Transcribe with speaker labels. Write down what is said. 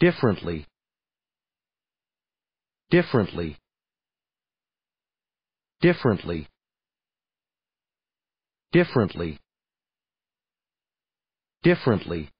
Speaker 1: differently differently differently differently differently